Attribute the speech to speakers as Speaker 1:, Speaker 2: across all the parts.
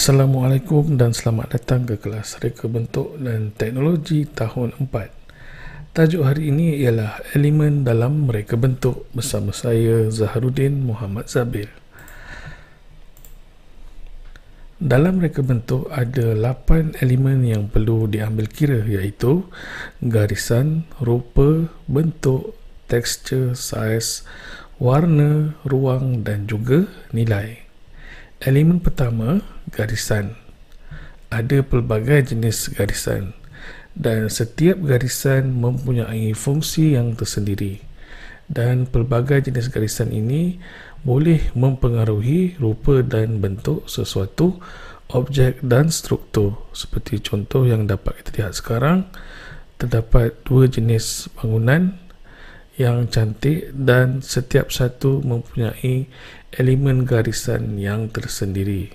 Speaker 1: Assalamualaikum dan selamat datang ke kelas Reka Bentuk dan Teknologi tahun 4. Tajuk hari ini ialah Elemen dalam Reka Bentuk bersama saya Zaharudin Muhammad Zabil. Dalam reka bentuk ada 8 elemen yang perlu diambil kira iaitu garisan, rupa, bentuk, tekstur, saiz, warna, ruang dan juga nilai. Elemen pertama, garisan. Ada pelbagai jenis garisan dan setiap garisan mempunyai fungsi yang tersendiri. Dan pelbagai jenis garisan ini boleh mempengaruhi rupa dan bentuk sesuatu objek dan struktur. Seperti contoh yang dapat kita lihat sekarang, terdapat dua jenis bangunan yang cantik dan setiap satu mempunyai elemen garisan yang tersendiri.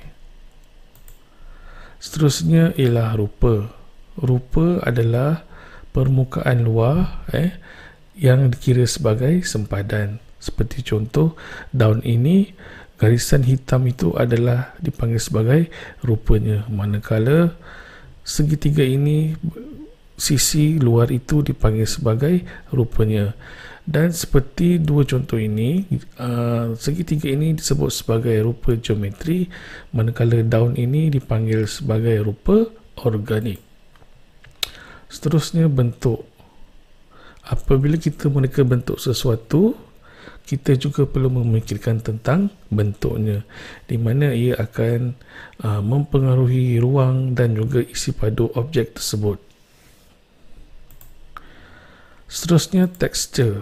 Speaker 1: Seterusnya ialah rupa. Rupa adalah permukaan luar eh yang dikira sebagai sempadan. Seperti contoh daun ini garisan hitam itu adalah dipanggil sebagai rupanya manakala segitiga ini sisi luar itu dipanggil sebagai rupanya dan seperti dua contoh ini uh, segitiga ini disebut sebagai rupa geometri manakala daun ini dipanggil sebagai rupa organik seterusnya bentuk apabila kita mereka bentuk sesuatu kita juga perlu memikirkan tentang bentuknya di mana ia akan uh, mempengaruhi ruang dan juga isi padu objek tersebut Seterusnya texture.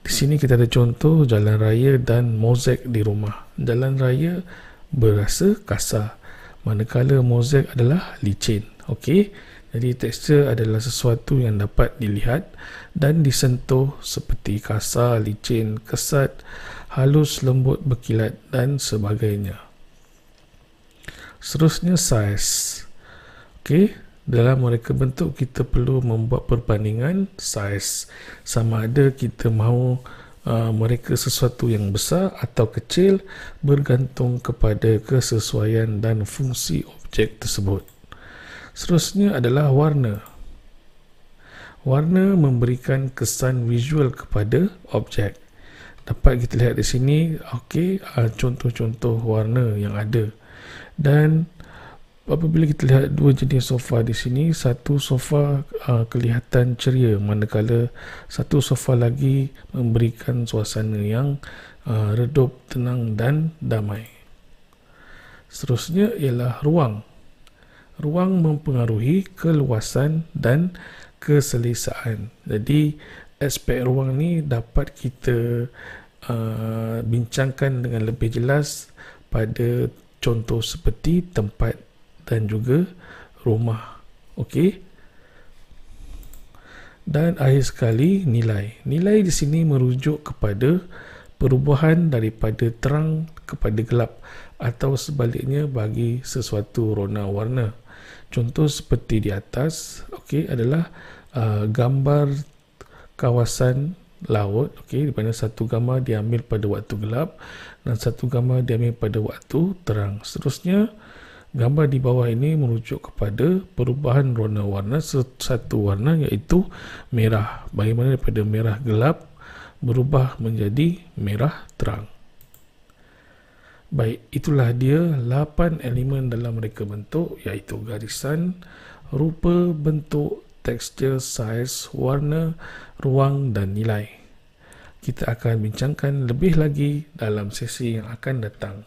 Speaker 1: Di sini kita ada contoh jalan raya dan mozek di rumah. Jalan raya berasa kasar manakala mozek adalah licin. Okey. Jadi texture adalah sesuatu yang dapat dilihat dan disentuh seperti kasar, licin, kesat, halus, lembut, berkilat dan sebagainya. Seterusnya size. Okey dalam mereka bentuk kita perlu membuat perbandingan saiz sama ada kita mahu uh, mereka sesuatu yang besar atau kecil bergantung kepada kesesuaian dan fungsi objek tersebut seterusnya adalah warna warna memberikan kesan visual kepada objek dapat kita lihat di sini okey uh, contoh-contoh warna yang ada dan apabila kita lihat dua jenis sofa di sini satu sofa uh, kelihatan ceria manakala satu sofa lagi memberikan suasana yang uh, redup tenang dan damai seterusnya ialah ruang ruang mempengaruhi keluasan dan keselesaan jadi aspek ruang ni dapat kita uh, bincangkan dengan lebih jelas pada contoh seperti tempat dan juga rumah. Okey. Dan akhir sekali nilai. Nilai di sini merujuk kepada perubahan daripada terang kepada gelap atau sebaliknya bagi sesuatu rona warna. Contoh seperti di atas, okey adalah uh, gambar kawasan laut, okey di mana satu gambar diambil pada waktu gelap dan satu gambar diambil pada waktu terang. Seterusnya Gambar di bawah ini merujuk kepada perubahan warna-warna satu warna iaitu merah. Bagaimana daripada merah gelap berubah menjadi merah terang. Baik, itulah dia 8 elemen dalam reka bentuk iaitu garisan, rupa, bentuk, tekstur, saiz, warna, ruang dan nilai. Kita akan bincangkan lebih lagi dalam sesi yang akan datang.